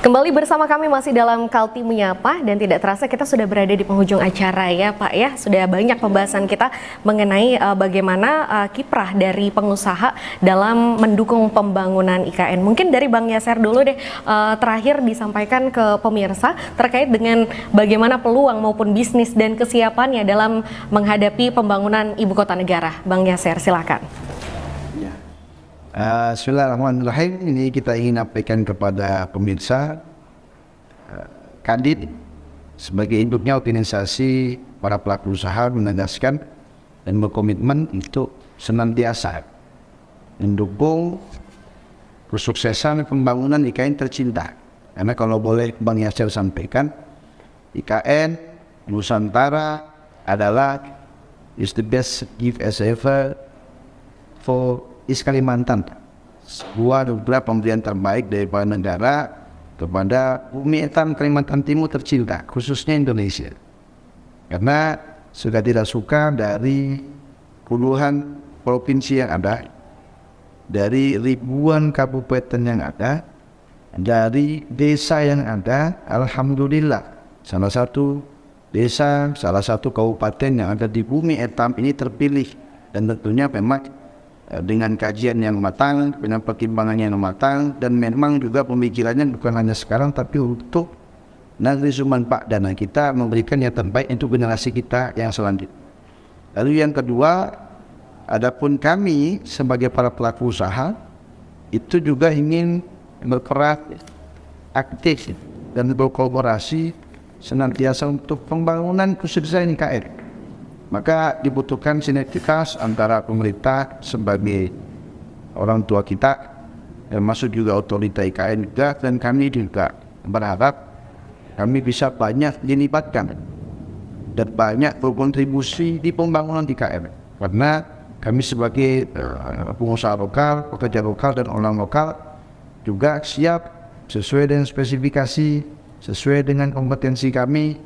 Kembali bersama kami masih dalam Kalti Menyapa dan tidak terasa kita sudah berada di penghujung acara ya Pak ya. Sudah banyak pembahasan kita mengenai uh, bagaimana uh, kiprah dari pengusaha dalam mendukung pembangunan IKN. Mungkin dari Bang Yaser dulu deh uh, terakhir disampaikan ke pemirsa terkait dengan bagaimana peluang maupun bisnis dan kesiapannya dalam menghadapi pembangunan ibu kota negara. Bang Yaser silakan. Uh, Bismillahirrahmanirrahim. Ini kita ingin sampaikan kepada pemirsa uh, sebagai induknya organisasi para pelaku usaha menegaskan dan berkomitmen untuk senantiasa mendukung kesuksesan pembangunan IKN tercinta. Karena kalau boleh Bang Yasir sampaikan, IKN Nusantara adalah is the best gift as ever for is Kalimantan sebuah beberapa pemberian terbaik daripada negara kepada bumi etan Kalimantan Timur tercinta khususnya Indonesia karena sudah tidak suka dari puluhan provinsi yang ada dari ribuan kabupaten yang ada dari desa yang ada Alhamdulillah salah satu desa salah satu kabupaten yang ada di bumi etam ini terpilih dan tentunya memang Eh, dengan kajian yang matang, dengan pertimbangan yang matang, dan memang juga pemikirannya bukan hanya sekarang, tapi untuk negeri suman pak dana kita memberikan yang terbaik untuk generasi kita yang selanjutnya. Lalu yang kedua, adapun kami sebagai para pelaku usaha itu juga ingin berperan aktif dan berkolaborasi senantiasa untuk pembangunan kesuksesan IKN. Maka dibutuhkan sinergitas antara pemerintah sebagai orang tua kita, masuk juga otorita IKN juga, dan kami juga berharap kami bisa banyak dilibatkan dan banyak berkontribusi di pembangunan IKN. Karena kami sebagai eh, pengusaha lokal, pekerja lokal, dan orang lokal juga siap sesuai dengan spesifikasi, sesuai dengan kompetensi kami,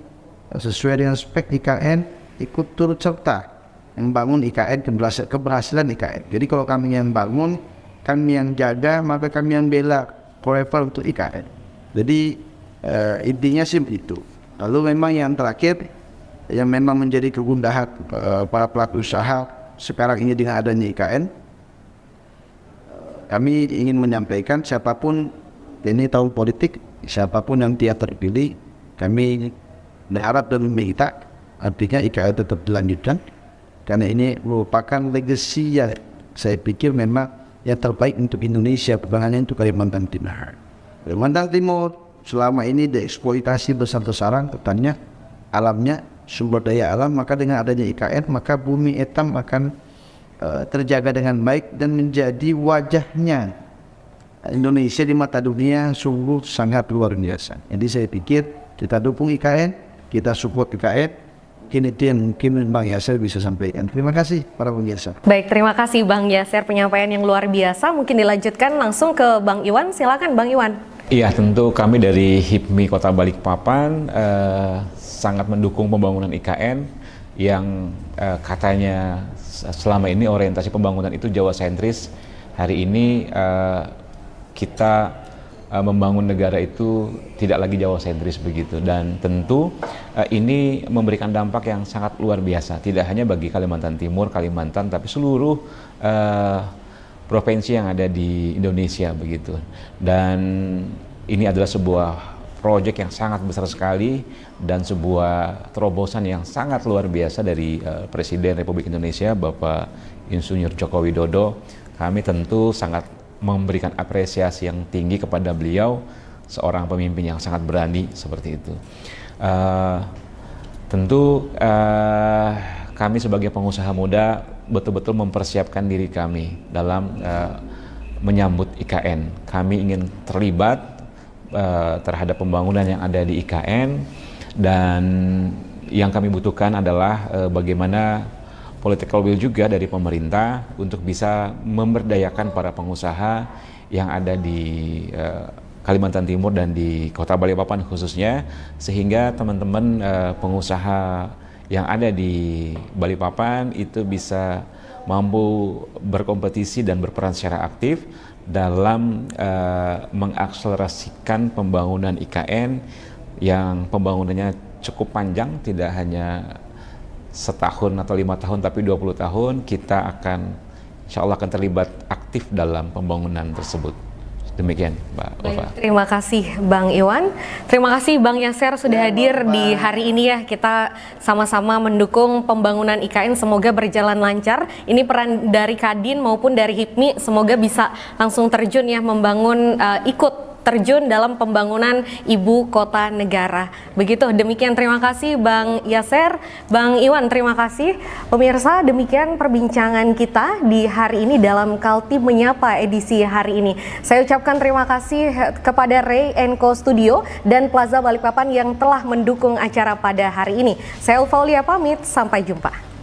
sesuai dengan spek IKN, ikut turut serta membangun IKN keberhasilan IKN. Jadi kalau kami yang bangun, kami yang jaga, maka kami yang bela forever untuk IKN. Jadi uh, intinya sih begitu. Lalu memang yang terakhir yang memang menjadi kegundahan uh, para pelaku usaha sekarang ini dengan adanya IKN, kami ingin menyampaikan siapapun ini tahun politik, siapapun yang dia terpilih, kami berharap dan meminta Artinya IKN tetap dilanjutkan karena ini merupakan legasi yang saya pikir memang yang terbaik untuk Indonesia pembangunan untuk Kalimantan Timur. Kalimantan Timur selama ini dieksploitasi besar-besaran katanya alamnya, sumber daya alam, maka dengan adanya IKN maka bumi etam akan uh, terjaga dengan baik dan menjadi wajahnya Indonesia di mata dunia sungguh sangat luar biasa. Jadi saya pikir kita dukung IKN, kita support IKN, mungkin itu yang mungkin Bang Yaser bisa sampaikan. Terima kasih para pemirsa. Baik, terima kasih Bang Yaser penyampaian yang luar biasa. Mungkin dilanjutkan langsung ke Bang Iwan. Silakan Bang Iwan. Iya, tentu kami dari HIPMI Kota Balikpapan eh, sangat mendukung pembangunan IKN yang eh, katanya selama ini orientasi pembangunan itu Jawa sentris. Hari ini eh, kita Eh, membangun negara itu tidak lagi Jawa sentris begitu dan tentu eh, ini memberikan dampak yang sangat luar biasa tidak hanya bagi Kalimantan Timur, Kalimantan tapi seluruh uh, provinsi yang ada di Indonesia begitu dan ini adalah sebuah proyek yang sangat besar sekali dan sebuah terobosan yang sangat luar biasa dari uh, Presiden Republik Indonesia Bapak Insinyur Joko Widodo kami tentu sangat memberikan apresiasi yang tinggi kepada beliau seorang pemimpin yang sangat berani seperti itu. Uh, tentu uh, kami sebagai pengusaha muda betul-betul mempersiapkan diri kami dalam uh, menyambut IKN. Kami ingin terlibat uh, terhadap pembangunan yang ada di IKN dan yang kami butuhkan adalah uh, bagaimana political will juga dari pemerintah untuk bisa memberdayakan para pengusaha yang ada di uh, Kalimantan Timur dan di Kota Balikpapan khususnya sehingga teman-teman uh, pengusaha yang ada di Balikpapan itu bisa mampu berkompetisi dan berperan secara aktif dalam uh, mengakselerasikan pembangunan IKN yang pembangunannya cukup panjang tidak hanya setahun atau lima tahun tapi 20 tahun kita akan insya Allah akan terlibat aktif dalam pembangunan tersebut. Demikian, Mbak Ulfa. Terima kasih, Bang Iwan. Terima kasih, Bang Yaser, sudah hadir di hari ini. Ya, kita sama-sama mendukung pembangunan IKN. Semoga berjalan lancar. Ini peran dari Kadin maupun dari HIPMI. Semoga bisa langsung terjun ya, membangun uh, ikut terjun dalam pembangunan ibu kota negara. Begitu demikian terima kasih Bang Yaser, Bang Iwan terima kasih. Pemirsa demikian perbincangan kita di hari ini dalam Kalti Menyapa edisi hari ini. Saya ucapkan terima kasih kepada Ray Enko Studio dan Plaza Balikpapan yang telah mendukung acara pada hari ini. Saya Ulfaulia pamit, sampai jumpa.